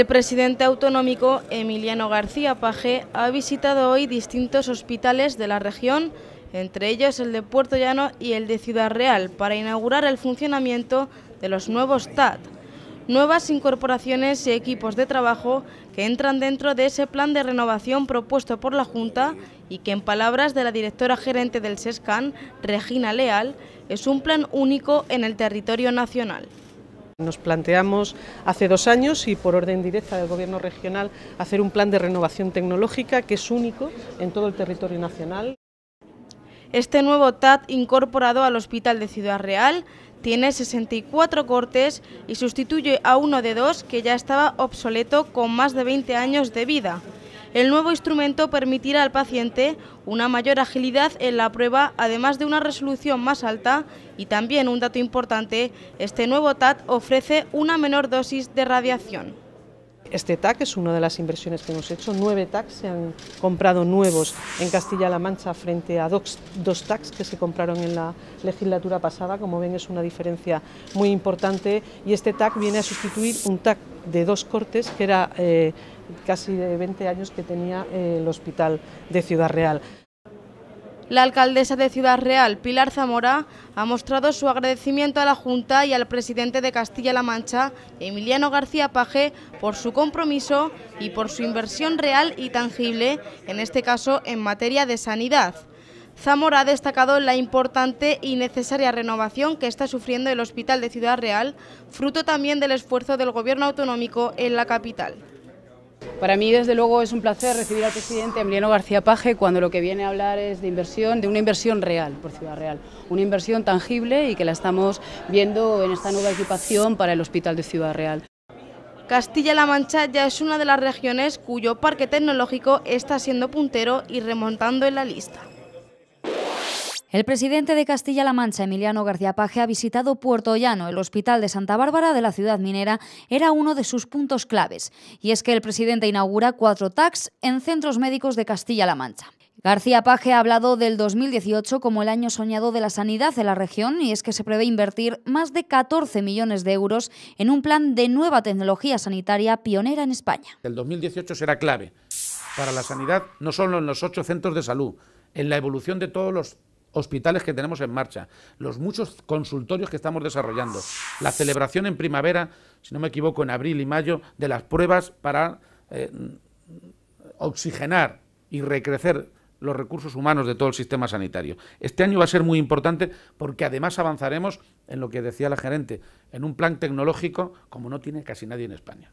El presidente autonómico Emiliano García Paje ha visitado hoy distintos hospitales de la región, entre ellos el de Puerto Llano y el de Ciudad Real, para inaugurar el funcionamiento de los nuevos TAT, nuevas incorporaciones y equipos de trabajo que entran dentro de ese plan de renovación propuesto por la Junta y que, en palabras de la directora gerente del SESCAN, Regina Leal, es un plan único en el territorio nacional. Nos planteamos hace dos años y por orden directa del Gobierno regional hacer un plan de renovación tecnológica que es único en todo el territorio nacional. Este nuevo TAT incorporado al Hospital de Ciudad Real tiene 64 cortes y sustituye a uno de dos que ya estaba obsoleto con más de 20 años de vida. El nuevo instrumento permitirá al paciente una mayor agilidad en la prueba, además de una resolución más alta y también un dato importante, este nuevo TAT ofrece una menor dosis de radiación. Este TAC es una de las inversiones que hemos hecho. Nueve TACs se han comprado nuevos en Castilla-La Mancha frente a dos, tac TACs que se compraron en la legislatura pasada. Como ven, es una diferencia muy importante. Y este TAC viene a sustituir un TAC de dos cortes que era eh, casi de 20 años que tenía eh, el hospital de Ciudad Real. La alcaldesa de Ciudad Real, Pilar Zamora, ha mostrado su agradecimiento a la Junta y al presidente de Castilla-La Mancha, Emiliano García Paje, por su compromiso y por su inversión real y tangible, en este caso en materia de sanidad. Zamora ha destacado la importante y necesaria renovación que está sufriendo el Hospital de Ciudad Real, fruto también del esfuerzo del Gobierno autonómico en la capital. Para mí, desde luego, es un placer recibir al presidente Emiliano García Paje cuando lo que viene a hablar es de inversión, de una inversión real por Ciudad Real, una inversión tangible y que la estamos viendo en esta nueva equipación para el Hospital de Ciudad Real. Castilla-La Mancha ya es una de las regiones cuyo parque tecnológico está siendo puntero y remontando en la lista. El presidente de Castilla-La Mancha, Emiliano García Paje, ha visitado Puerto Llano. El hospital de Santa Bárbara de la ciudad minera era uno de sus puntos claves. Y es que el presidente inaugura cuatro TACs en centros médicos de Castilla-La Mancha. García Paje ha hablado del 2018 como el año soñado de la sanidad en la región y es que se prevé invertir más de 14 millones de euros en un plan de nueva tecnología sanitaria pionera en España. El 2018 será clave para la sanidad, no solo en los ocho centros de salud, en la evolución de todos los hospitales que tenemos en marcha, los muchos consultorios que estamos desarrollando, la celebración en primavera, si no me equivoco, en abril y mayo, de las pruebas para eh, oxigenar y recrecer los recursos humanos de todo el sistema sanitario. Este año va a ser muy importante porque además avanzaremos en lo que decía la gerente, en un plan tecnológico como no tiene casi nadie en España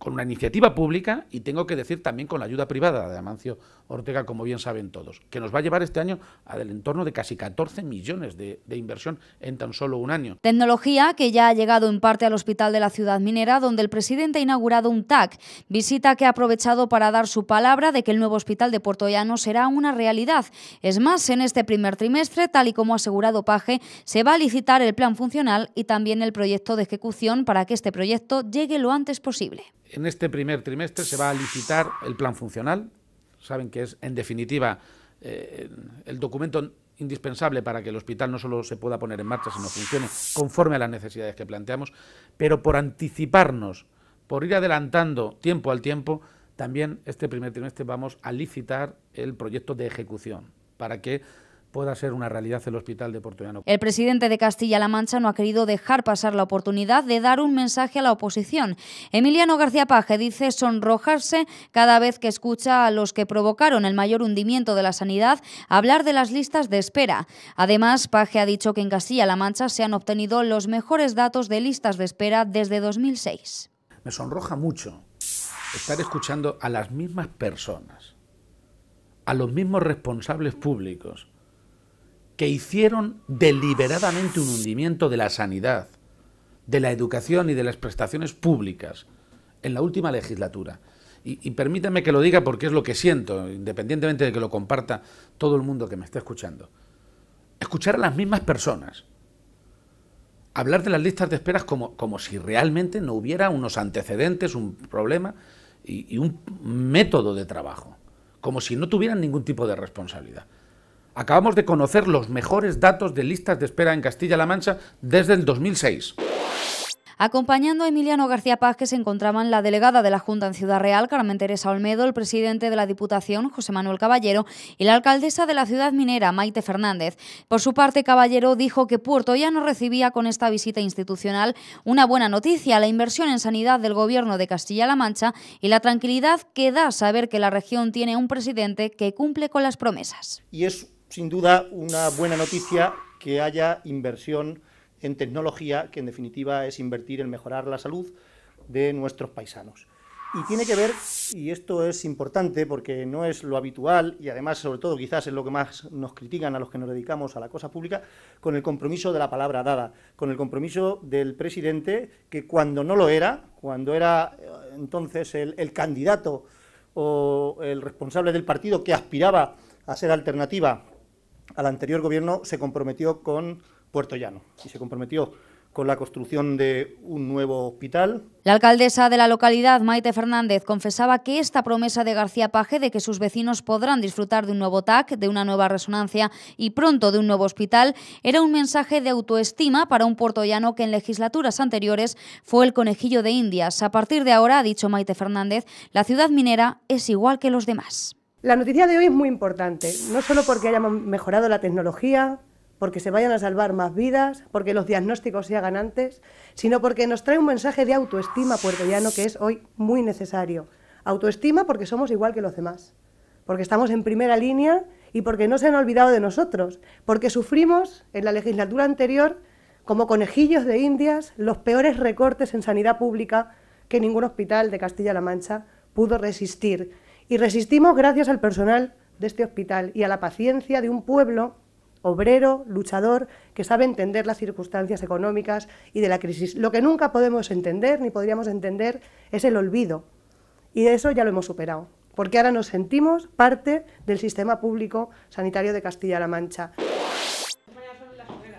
con una iniciativa pública y tengo que decir también con la ayuda privada de Amancio Ortega, como bien saben todos, que nos va a llevar este año al entorno de casi 14 millones de, inversión en tan solo un año. Tecnología que ya ha llegado en parte al Hospital de la Ciudad Minera, donde el presidente ha inaugurado un TAC, visita que ha aprovechado para dar su palabra de que el nuevo hospital de Puerto Llano será una realidad. Es más, en este primer trimestre, tal y como ha asegurado Paje, se va a licitar el plan funcional y también el proyecto de ejecución para que este proyecto llegue lo antes posible en este primer trimestre se va a licitar el plan funcional. Saben que es, en definitiva, eh, el documento indispensable para que el hospital no solo se pueda poner en marcha, sino funcione conforme a las necesidades que planteamos. Pero por anticiparnos, por ir adelantando tiempo al tiempo, también este primer trimestre vamos a licitar el proyecto de ejecución para que pueda ser una realidad el hospital de Llano. El presidente de Castilla-La Mancha no ha querido dejar pasar la oportunidad de dar un mensaje a la oposición. Emiliano García Paje dice sonrojarse cada vez que escucha a los que provocaron el mayor hundimiento de la sanidad hablar de las listas de espera. Además, Paje ha dicho que en Castilla-La Mancha se han obtenido los mejores datos de listas de espera desde 2006. Me sonroja mucho estar escuchando a las mismas personas, a los mismos responsables públicos, que hicieron deliberadamente un hundimiento de la sanidad, de la educación y de las prestaciones públicas en la última legislatura. Y, permítanme que lo diga porque es lo que siento, independientemente de que lo comparta todo el mundo que me está escuchando. Escuchar a las mismas personas, hablar de las listas de esperas como, como, si realmente no hubiera unos antecedentes, un problema y, un método de trabajo, como si no tuvieran ningún tipo de responsabilidad. Acabamos de conocer los mejores datos de listas de espera en Castilla-La Mancha desde el 2006. Acompañando a Emiliano García Paz, que se encontraban la delegada de la Junta en Ciudad Real, Carmen Teresa Olmedo, el presidente de la Diputación, José Manuel Caballero, y la alcaldesa de la ciudad minera, Maite Fernández. Por su parte, Caballero dijo que Puerto ya no recibía con esta visita institucional una buena noticia, la inversión en sanidad del gobierno de Castilla-La Mancha y la tranquilidad que da saber que la región tiene un presidente que cumple con las promesas. Y es sin duda una buena noticia que haya inversión en tecnología, que en definitiva es invertir en mejorar la salud de nuestros paisanos. Y tiene que ver, y esto es importante porque no es lo habitual, y además sobre todo quizás es lo que más nos critican a los que nos dedicamos a la cosa pública, con el compromiso de la palabra dada, con el compromiso del presidente que cuando no lo era, cuando era eh, entonces el, el candidato o el responsable del partido que aspiraba a ser alternativa al anterior gobierno se comprometió con Puerto Llano y se comprometió con la construcción de un nuevo hospital. La alcaldesa de la localidad, Maite Fernández, confesaba que esta promesa de García Paje de que sus vecinos podrán disfrutar de un nuevo TAC, de una nueva resonancia y pronto de un nuevo hospital, era un mensaje de autoestima para un puertollano que en legislaturas anteriores fue el conejillo de Indias. A partir de ahora, ha dicho Maite Fernández, la ciudad minera es igual que los demás. La noticia de hoy es muy importante, no solo porque hayamos mejorado la tecnología, porque se vayan a salvar más vidas, porque los diagnósticos se hagan antes, sino porque nos trae un mensaje de autoestima puertollano que es hoy muy necesario. Autoestima porque somos igual que los demás, porque estamos en primera línea y porque no se han olvidado de nosotros, porque sufrimos en la legislatura anterior como conejillos de indias los peores recortes en sanidad pública que ningún hospital de Castilla-La Mancha pudo resistir. Y resistimos gracias al personal de este hospital y a la paciencia de un pueblo obrero, luchador, que sabe entender las circunstancias económicas y de la crisis. Lo que nunca podemos entender ni podríamos entender es el olvido. Y de eso ya lo hemos superado, porque ahora nos sentimos parte del sistema público sanitario de Castilla-La Mancha.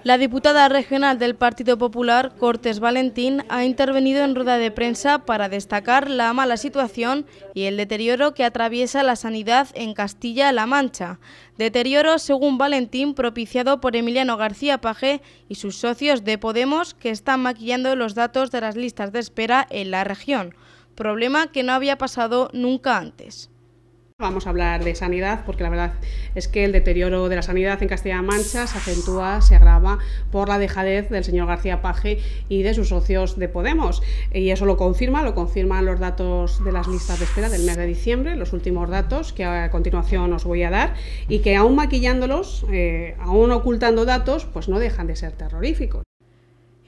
La diputada regional del Partido Popular, Cortes Valentín, ha intervenido en rueda de prensa para destacar la mala situación y el deterioro que atraviesa la sanidad en Castilla-La Mancha. Deterioro, según Valentín, propiciado por Emiliano García Paje y sus socios de Podemos, que están maquillando los datos de las listas de espera en la región, problema que no había pasado nunca antes. Vamos a hablar de sanidad porque la verdad es que el deterioro de la sanidad en Castilla-La Mancha se acentúa, se agrava por la dejadez del señor García Paje y de sus socios de Podemos. Y eso lo confirma, lo confirman los datos de las listas de espera del mes de diciembre, los últimos datos que a continuación os voy a dar y que aún maquillándolos, eh, aún ocultando datos, pues no dejan de ser terroríficos.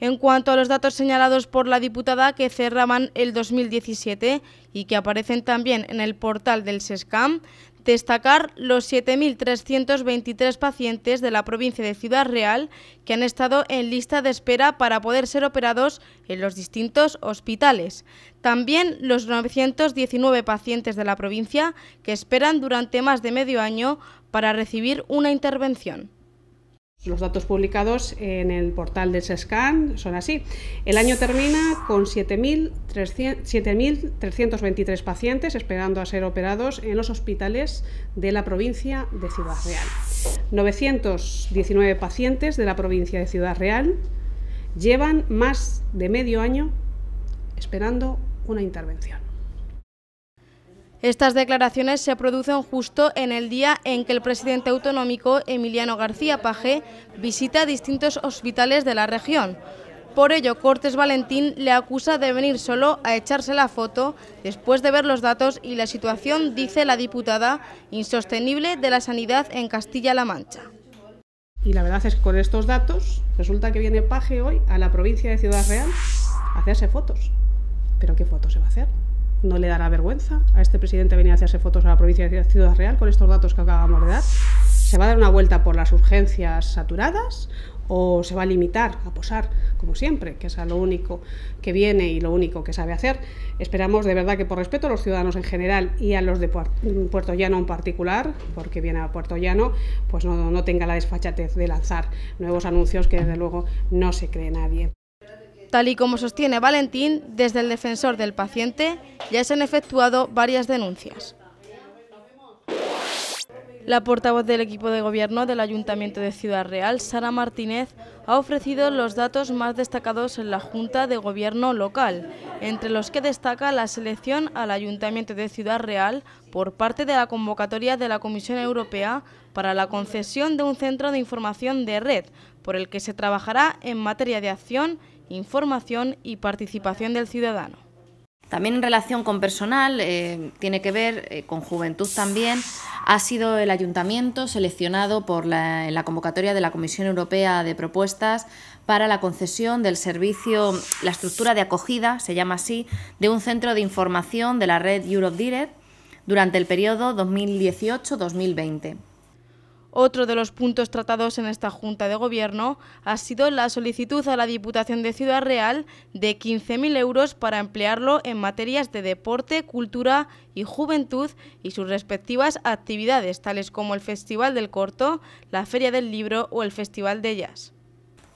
En cuanto a los datos señalados por la diputada que cerraban el 2017 y que aparecen también en el portal del SESCAM, destacar los 7.323 pacientes de la provincia de Ciudad Real que han estado en lista de espera para poder ser operados en los distintos hospitales. También los 919 pacientes de la provincia que esperan durante más de medio año para recibir una intervención. Los datos publicados en el portal del SESCAN son así. El año termina con 7.323 pacientes esperando a ser operados en los hospitales de la provincia de Ciudad Real. 919 pacientes de la provincia de Ciudad Real llevan más de medio año esperando una intervención. Estas declaraciones se producen justo en el día en que el presidente autonómico Emiliano García paje visita distintos hospitales de la región. Por ello, Cortes Valentín le acusa de venir solo a echarse la foto después de ver los datos y la situación, dice la diputada, insostenible de la sanidad en Castilla-La Mancha. Y la verdad es que con estos datos resulta que viene Paje hoy a la provincia de Ciudad Real a hacerse fotos. ¿Pero qué fotos se va a hacer? no le dará vergüenza a este presidente venir a hacerse fotos a la provincia de Ciudad Real con estos datos que acabamos de dar. ¿Se va a dar una vuelta por las urgencias saturadas o se va a limitar a posar, como siempre, que es lo único que viene y lo único que sabe hacer. Esperamos de verdad que por respeto a los ciudadanos en general y a los de Puerto Llano en particular, porque viene a Puerto Llano, pues no, no tenga la desfachatez de lanzar nuevos anuncios que desde luego no se cree nadie. Tal y como sostiene Valentín, desde el defensor del paciente ya se han efectuado varias denuncias. La portavoz del equipo de gobierno del Ayuntamiento de Ciudad Real, Sara Martínez, ha ofrecido los datos más destacados en la Junta de Gobierno local, entre los que destaca la selección al Ayuntamiento de Ciudad Real por parte de la convocatoria de la Comisión Europea para la concesión de un centro de información de red, por el que se trabajará en materia de acción información y participación del ciudadano. También en relación con personal, eh, tiene que ver eh, con juventud también, ha sido el ayuntamiento seleccionado por la, la convocatoria de la Comisión Europea de Propuestas para la concesión del servicio, la estructura de acogida, se llama así, de un centro de información de la red Europe Direct durante el periodo 2018-2020. Otro de los puntos tratados en esta Junta de Gobierno ha sido la solicitud a la Diputación de Ciudad Real de 15.000 euros para emplearlo en materias de deporte, cultura y juventud y sus respectivas actividades, tales como el Festival del Corto, la Feria del Libro o el Festival de Jazz.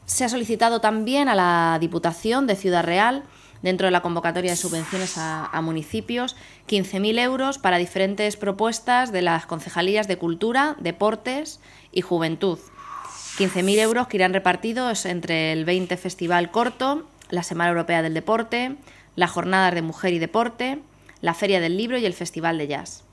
Se ha solicitado también a la Diputación de Ciudad Real dentro de la convocatoria de subvenciones a, municipios municipios, 15.000 euros para diferentes propuestas de las concejalías de Cultura, Deportes y Juventud. 15.000 euros que irán repartidos entre el 20 Festival Corto, la Semana Europea del Deporte, las Jornadas de Mujer y Deporte, la Feria del Libro y el Festival de Jazz.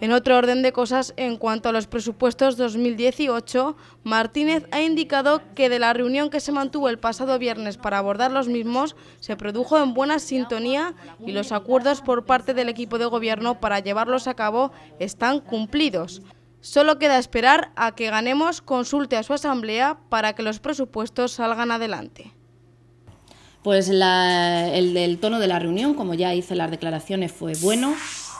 En otro orden de cosas, en cuanto a los presupuestos 2018, Martínez ha indicado que de la reunión que se mantuvo el pasado viernes para abordar los mismos, se produjo en buena sintonía y los acuerdos por parte del equipo de gobierno para llevarlos a cabo están cumplidos. Solo queda esperar a que Ganemos consulte a su asamblea para que los presupuestos salgan adelante pues el, el, tono de la reunión, como ya hice las declaraciones, fue bueno.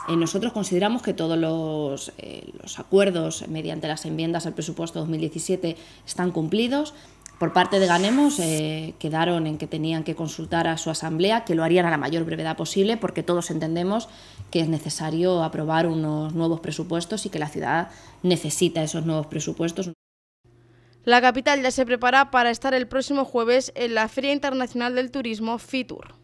Eh, nosotros consideramos que todos eh, los, acuerdos mediante las enmiendas al presupuesto 2017 están cumplidos. Por parte de Ganemos eh, quedaron en que tenían que consultar a su asamblea, que lo harían a la mayor brevedad posible, porque todos entendemos que es necesario aprobar unos nuevos presupuestos y que la ciudad necesita esos nuevos presupuestos. La capital ya se prepara para estar el próximo jueves en la Feria Internacional del Turismo FITUR.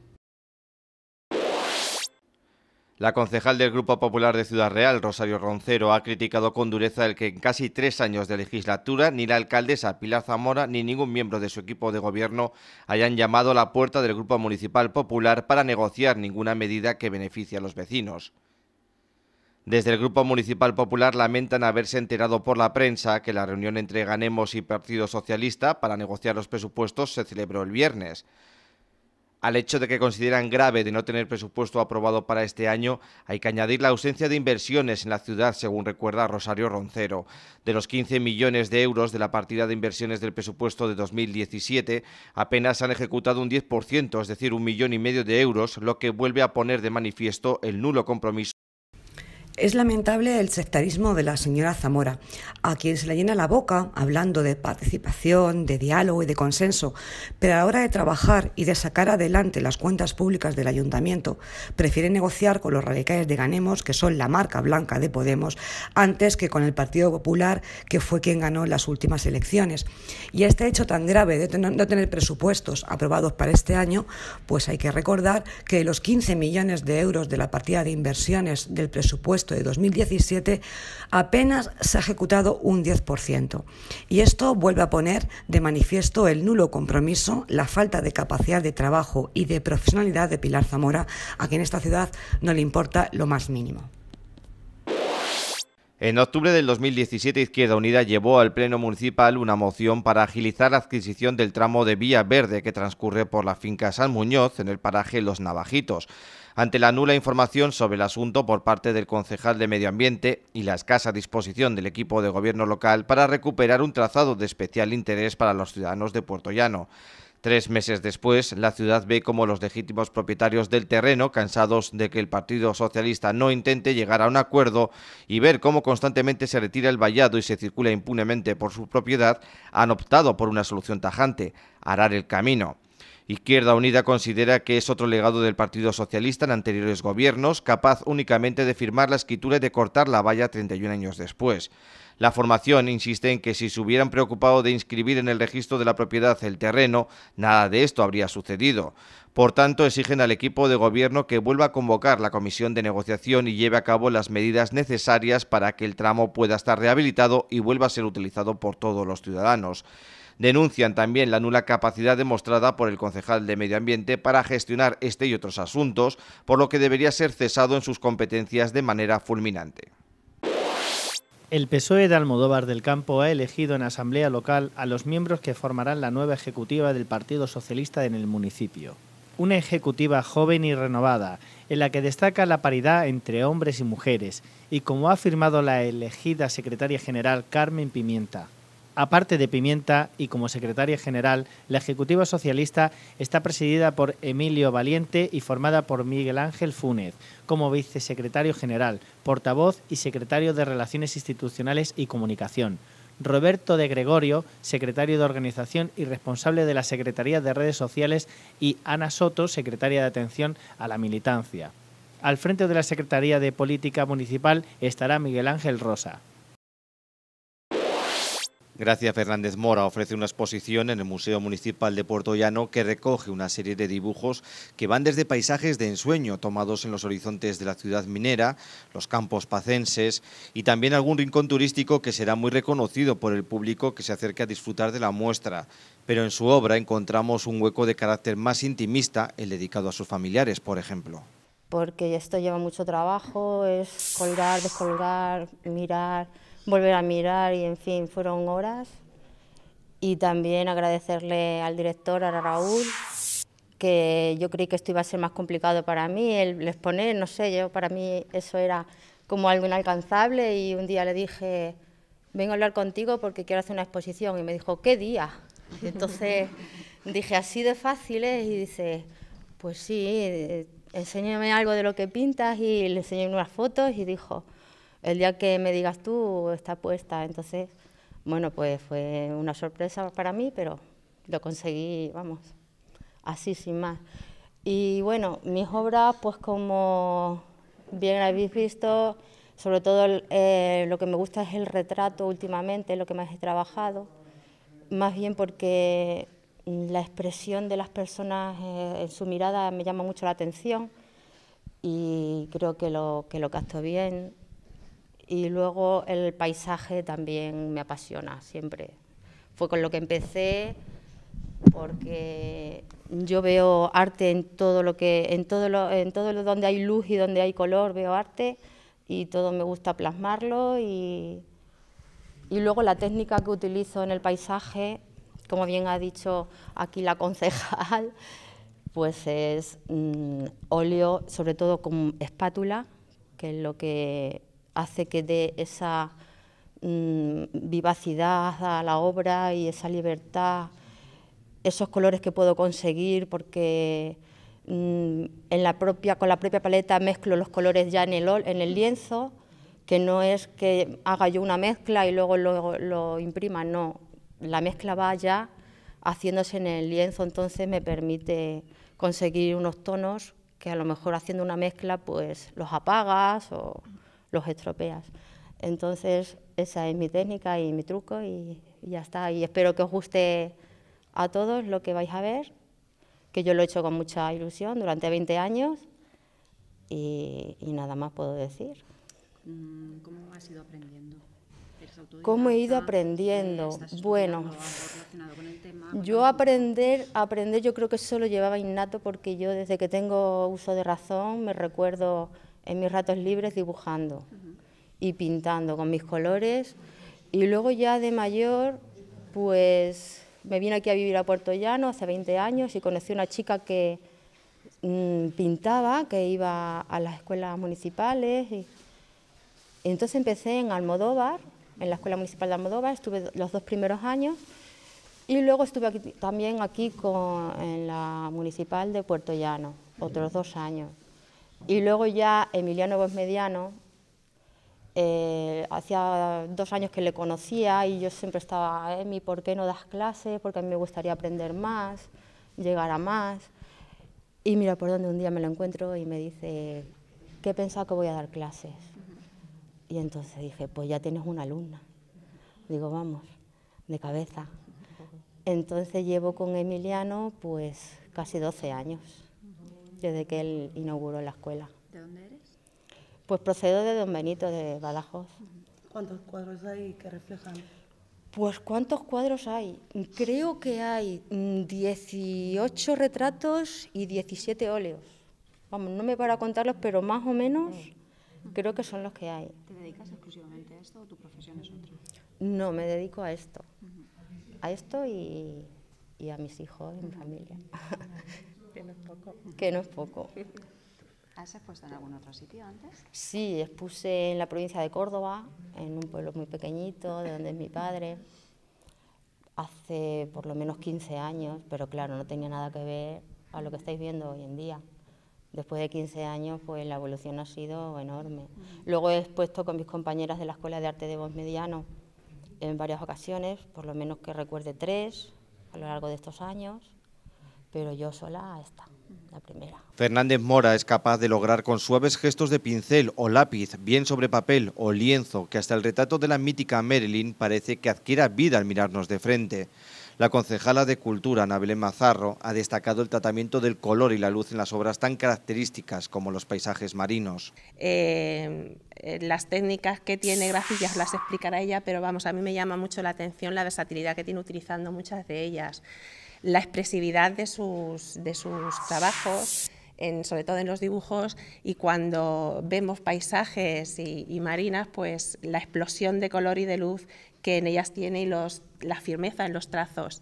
La concejal del Grupo Popular de Ciudad Real, Rosario Roncero, ha criticado con dureza el que en casi tres años de legislatura ni la alcaldesa Pilar Zamora ni ningún miembro de su equipo de gobierno hayan llamado a la puerta del Grupo Municipal Popular para negociar ninguna medida que beneficie a los vecinos. Desde el Grupo Municipal Popular lamentan haberse enterado por la prensa que la reunión entre Ganemos y Partido Socialista para negociar los presupuestos se celebró el viernes al hecho de que consideran grave de no tener presupuesto aprobado para este año, hay que añadir la ausencia de inversiones en la ciudad, según recuerda Rosario Roncero. De los 15 millones de euros de la partida de inversiones del presupuesto de 2017, apenas han ejecutado un 10%, es decir, un millón y medio de euros, lo que vuelve a poner de manifiesto el nulo compromiso es lamentable el sectarismo de la señora Zamora, a quien se le llena la boca hablando de participación, de diálogo y de consenso, pero a la hora de trabajar y de sacar adelante las cuentas públicas del ayuntamiento, prefiere negociar con los radicales de Ganemos, que son la marca blanca de Podemos, antes que con el Partido Popular, que fue quien ganó las últimas elecciones. Y este hecho tan grave de no tener presupuestos aprobados para este año, pues hay que recordar que los 15 millones de euros de la partida de inversiones del presupuesto de 2017, apenas se ha ejecutado un 10%. Y esto vuelve a poner de manifiesto el nulo compromiso, la falta de capacidad de trabajo y de profesionalidad de Pilar Zamora, a quien esta ciudad no le importa lo más mínimo. En octubre del 2017, Izquierda Unida llevó al Pleno Municipal una moción para agilizar la adquisición del tramo de vía verde que transcurre por la finca San Muñoz en el paraje Los Navajitos. Ante la nula información sobre el asunto por parte del concejal de Medio Ambiente y la escasa disposición del equipo de gobierno local para recuperar un trazado de especial interés para los ciudadanos de Puerto Llano. Tres meses después, la ciudad ve como los legítimos propietarios del terreno, cansados de que el Partido Socialista no intente llegar a un acuerdo y ver cómo constantemente se retira el vallado y se circula impunemente por su propiedad, han optado por una solución tajante, arar el camino. Izquierda Unida considera que es otro legado del Partido Socialista en anteriores gobiernos, capaz únicamente de firmar la escritura y de cortar la valla 31 años después. La formación insiste en que si se hubieran preocupado de inscribir en el registro de la propiedad el terreno, nada de esto habría sucedido. Por tanto, exigen al equipo de gobierno que vuelva a convocar la comisión de negociación y lleve a cabo las medidas necesarias para que el tramo pueda estar rehabilitado y vuelva a ser utilizado por todos los ciudadanos. Denuncian también la nula capacidad demostrada por el concejal de Medio Ambiente para gestionar este y otros asuntos, por lo que debería ser cesado en sus competencias de manera fulminante. El PSOE de Almodóvar del Campo ha elegido en asamblea local a los miembros que formarán la nueva ejecutiva del Partido Socialista en el municipio. Una ejecutiva joven y renovada, en la que destaca la paridad entre hombres y mujeres, y como ha afirmado la elegida secretaria general Carmen Pimienta, Aparte de Pimienta y como secretaria general, la Ejecutiva Socialista está presidida por Emilio Valiente y formada por Miguel Ángel Fúnez, como vicesecretario general, portavoz y secretario de Relaciones Institucionales y Comunicación. Roberto de Gregorio, secretario de Organización y responsable de la Secretaría de Redes Sociales, y Ana Soto, secretaria de Atención a la Militancia. Al frente de la Secretaría de Política Municipal estará Miguel Ángel Rosa. Gracia Fernández Mora ofrece una exposición en el Museo Municipal de Puerto Llano que recoge una serie de dibujos que van desde paisajes de ensueño tomados en los horizontes de la ciudad minera, los campos pacenses y también algún rincón turístico que será muy reconocido por el público que se acerque a disfrutar de la muestra. Pero en su obra encontramos un hueco de carácter más intimista, el dedicado a sus familiares, por ejemplo. Porque esto lleva mucho trabajo, es colgar, descolgar, mirar volver a mirar y en fin, fueron horas. Y también agradecerle al director, a Raúl, que yo creí que esto iba a ser más complicado para mí, el exponer, no sé, yo para mí eso era como algo inalcanzable y un día le dije, vengo a hablar contigo porque quiero hacer una exposición y me dijo, ¿qué día? entonces dije, así de fáciles y dice, pues sí, enséñame algo de lo que pintas y le enseñé unas fotos y dijo, el día que me digas tú está puesta. Entonces, bueno, pues fue una sorpresa para mí, pero lo conseguí, vamos, así sin más. Y bueno, mis obras, pues como bien habéis visto, sobre todo eh, lo que me gusta es el retrato últimamente, lo que más he trabajado, más bien porque la expresión de las personas eh, en su mirada me llama mucho la atención y creo que lo, que lo capto bien y luego el paisaje también me apasiona siempre. Fue con lo que empecé porque yo veo arte en todo lo que en todo lo, en todo lo donde hay luz y donde hay color veo arte y todo me gusta plasmarlo y, y luego la técnica que utilizo en el paisaje, como bien ha dicho aquí la concejal, pues es mm, óleo, sobre todo con espátula, que es lo que hace que dé esa mm, vivacidad a la obra y esa libertad, esos colores que puedo conseguir porque mm, con la propia paleta mezclo los colores ya en el, lienzo, que no es que haga yo una mezcla y luego lo, lo imprima, no, la mezcla va ya haciéndose en el lienzo, entonces me permite conseguir unos tonos que a lo mejor haciendo una mezcla pues los apagas o los estropeas. Entonces, esa es mi técnica y mi truco y, ya está. Y espero que os guste a todos lo que vais a ver, que yo lo he hecho con mucha ilusión durante 20 años y, nada más puedo decir. Mm, ¿Cómo has ido aprendiendo? ¿Cómo he ido aprendiendo? Bueno, yo aprender, aprender yo creo que eso lo llevaba innato porque yo desde que tengo uso de razón me recuerdo en mis ratos libres dibujando y pintando con mis colores. Y luego ya de mayor, pues me vine aquí a vivir a Puerto Llano hace 20 años y conocí una chica que mm, pintaba, que iba a las escuelas municipales. entonces empecé en Almodóvar, en la Escuela Municipal de Almodóvar, estuve los dos primeros años y luego estuve también aquí en la Municipal de Puerto Llano, otros dos años. Y luego ya Emiliano Bosmediano, Mediano, eh, hacía dos años que le conocía y yo siempre estaba, Emi, ¿por qué no das clases? Porque a mí me gustaría aprender más, llegar a más. Y mira por dónde un día me lo encuentro y me dice, ¿qué pensaba que voy a dar clases? Y entonces dije, pues ya tienes una alumna. Digo, vamos, de cabeza. Entonces llevo con Emiliano pues casi 12 años desde que él inauguró la escuela. ¿De dónde eres? Pues procedo de Don Benito, de Badajoz. ¿Cuántos cuadros hay que reflejan? Pues cuántos cuadros hay. Creo que hay 18 mm, retratos y 17 óleos. Vamos, no me para contarlos, pero más o menos creo que son los que hay. ¿Te dedicas exclusivamente a esto o tu profesión es otra? No, me dedico a esto. A esto y, y a mis hijos y mi familia. Que no es poco. ¿Has expuesto en algún otro sitio antes? Sí, expuse en la provincia de Córdoba, en un pueblo muy pequeñito, de donde es mi padre, hace por lo menos 15 años, pero claro, no tenía nada que ver a lo que estáis viendo hoy en día. Después de 15 años, pues la evolución ha sido enorme. Mm. Luego he expuesto con mis compañeras de la Escuela de Arte de Voz Mediano en varias ocasiones, por lo menos que recuerde tres a lo largo de estos años pero yo sola esta, la primera. Fernández Mora es capaz de lograr con suaves gestos de pincel o lápiz, bien sobre papel o lienzo, que hasta el retrato de la mítica Marilyn parece que adquiera vida al mirarnos de frente. La concejala de Cultura, Anabel Mazarro, ha destacado el tratamiento del color y la luz en las obras tan características como los paisajes marinos. Eh, eh, las técnicas que tiene Gracias las explicará ella, pero vamos, a mí me llama mucho la atención la versatilidad que tiene utilizando muchas de ellas la expresividad de sus, de sus trabajos, sobre todo en los dibujos, y cuando vemos paisajes y, y, marinas, pues la explosión de color y de luz que en ellas tiene y los, la firmeza en los trazos.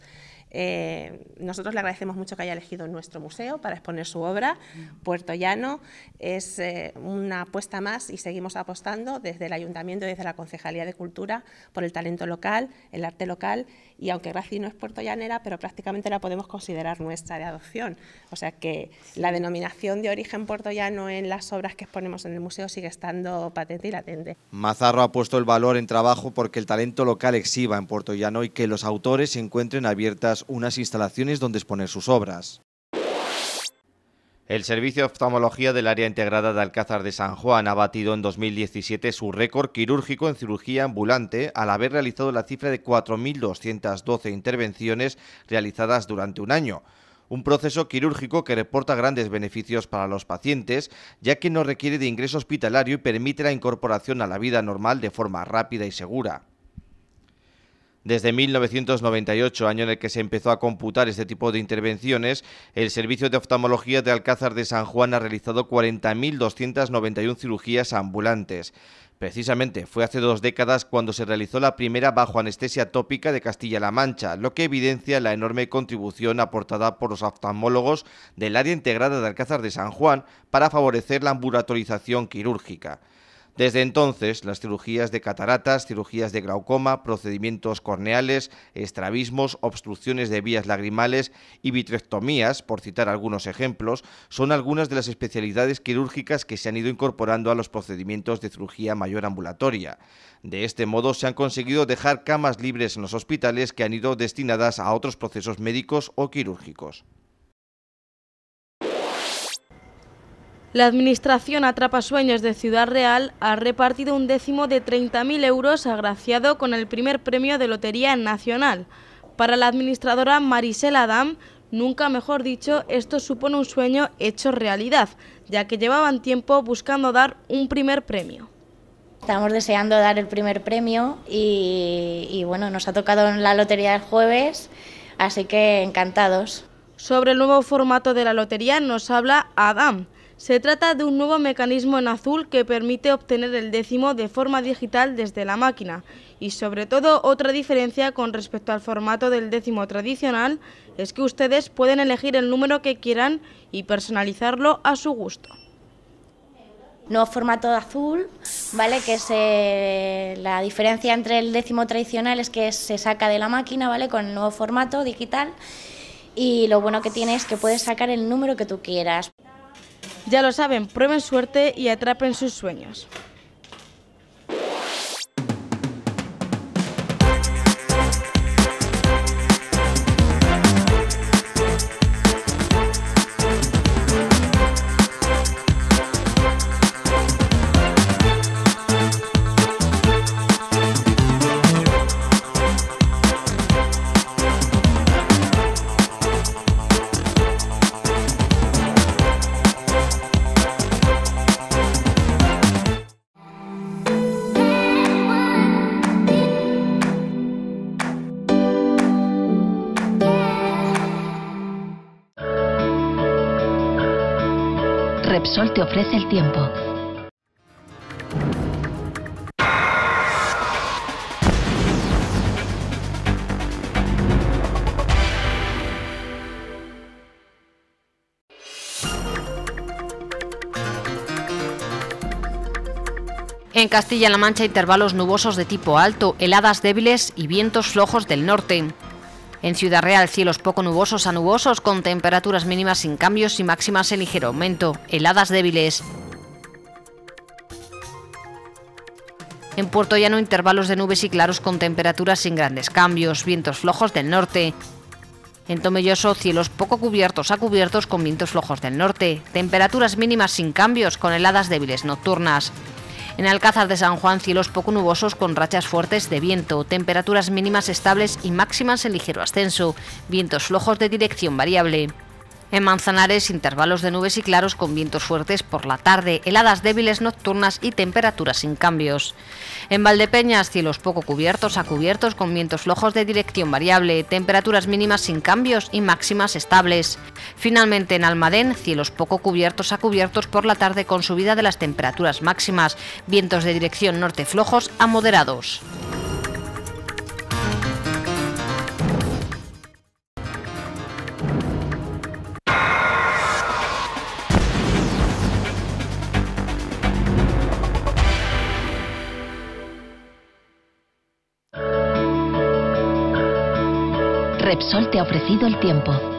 Eh, nosotros le agradecemos mucho que haya elegido nuestro museo para exponer su obra. Puerto Llano es eh, una apuesta más y seguimos apostando desde el Ayuntamiento y desde la Concejalía de Cultura por el talento local, el arte local y aunque Graci no es puertollanera, pero prácticamente la podemos considerar nuestra de adopción. O sea que la denominación de origen puertollano en las obras que exponemos en el museo sigue estando patente y latente. Mazarro ha puesto el valor en trabajo porque el talento local exhiba en Puerto Llano y que los autores se encuentren abiertas unas instalaciones donde exponer sus obras. El Servicio de Oftalmología del Área Integrada de Alcázar de San Juan ha batido en 2017 su récord quirúrgico en cirugía ambulante al haber realizado la cifra de 4.212 intervenciones realizadas durante un año. Un proceso quirúrgico que reporta grandes beneficios para los pacientes, ya que no requiere de ingreso hospitalario y permite la incorporación a la vida normal de forma rápida y segura. Desde 1998, año en el que se empezó a computar este tipo de intervenciones, el Servicio de Oftalmología de Alcázar de San Juan ha realizado 40.291 cirugías ambulantes. Precisamente fue hace dos décadas cuando se realizó la primera bajo anestesia tópica de Castilla-La Mancha, lo que evidencia la enorme contribución aportada por los oftalmólogos del área integrada de Alcázar de San Juan para favorecer la ambulatorización quirúrgica. Desde entonces, las cirugías de cataratas, cirugías de glaucoma, procedimientos corneales, estrabismos, obstrucciones de vías lagrimales y vitrectomías, por citar algunos ejemplos, son algunas de las especialidades quirúrgicas que se han ido incorporando a los procedimientos de cirugía mayor ambulatoria. De este modo, se han conseguido dejar camas libres en los hospitales que han ido destinadas a otros procesos médicos o quirúrgicos. La Administración sueños de Ciudad Real ha repartido un décimo de 30.000 euros agraciado con el primer premio de Lotería Nacional. Para la administradora Marisela Adam, nunca mejor dicho, esto supone un sueño hecho realidad, ya que llevaban tiempo buscando dar un primer premio. Estamos deseando dar el primer premio y, y bueno, nos ha tocado en la lotería el jueves, así que encantados. Sobre el nuevo formato de la lotería nos habla Adam se trata de un nuevo mecanismo en azul que permite obtener el décimo de forma digital desde la máquina y sobre todo otra diferencia con respecto al formato del décimo tradicional es que ustedes pueden elegir el número que quieran y personalizarlo a su gusto. Nuevo formato azul, ¿vale? Que es la diferencia entre el décimo tradicional es que se saca de la máquina, ¿vale? Con el nuevo formato digital y lo bueno que tiene es que puedes sacar el número que tú quieras. Ya lo saben, prueben suerte y atrapen sus sueños. en Castilla-La Mancha intervalos nubosos de tipo alto, heladas débiles y vientos flojos del norte. En Ciudad Real, cielos poco nubosos a nubosos, con temperaturas mínimas sin cambios y máximas en ligero aumento, heladas débiles. En Puerto Llano, intervalos de nubes y claros con temperaturas sin grandes cambios, vientos flojos del norte. En Tomelloso, cielos poco cubiertos a cubiertos con vientos flojos del norte, temperaturas mínimas sin cambios con heladas débiles nocturnas. En Alcázar de San Juan, cielos poco nubosos con rachas fuertes de viento, temperaturas mínimas estables y máximas en ligero ascenso, vientos flojos de dirección variable. En Manzanares, intervalos de nubes y claros con vientos fuertes por la tarde, heladas débiles nocturnas y temperaturas sin cambios. En Valdepeñas, cielos poco cubiertos a cubiertos con vientos flojos de dirección variable, temperaturas mínimas sin cambios y máximas estables. Finalmente, en Almadén, cielos poco cubiertos a cubiertos por la tarde con subida de las temperaturas máximas, vientos de dirección norte flojos a moderados. Repsol te ha ofrecido el tiempo.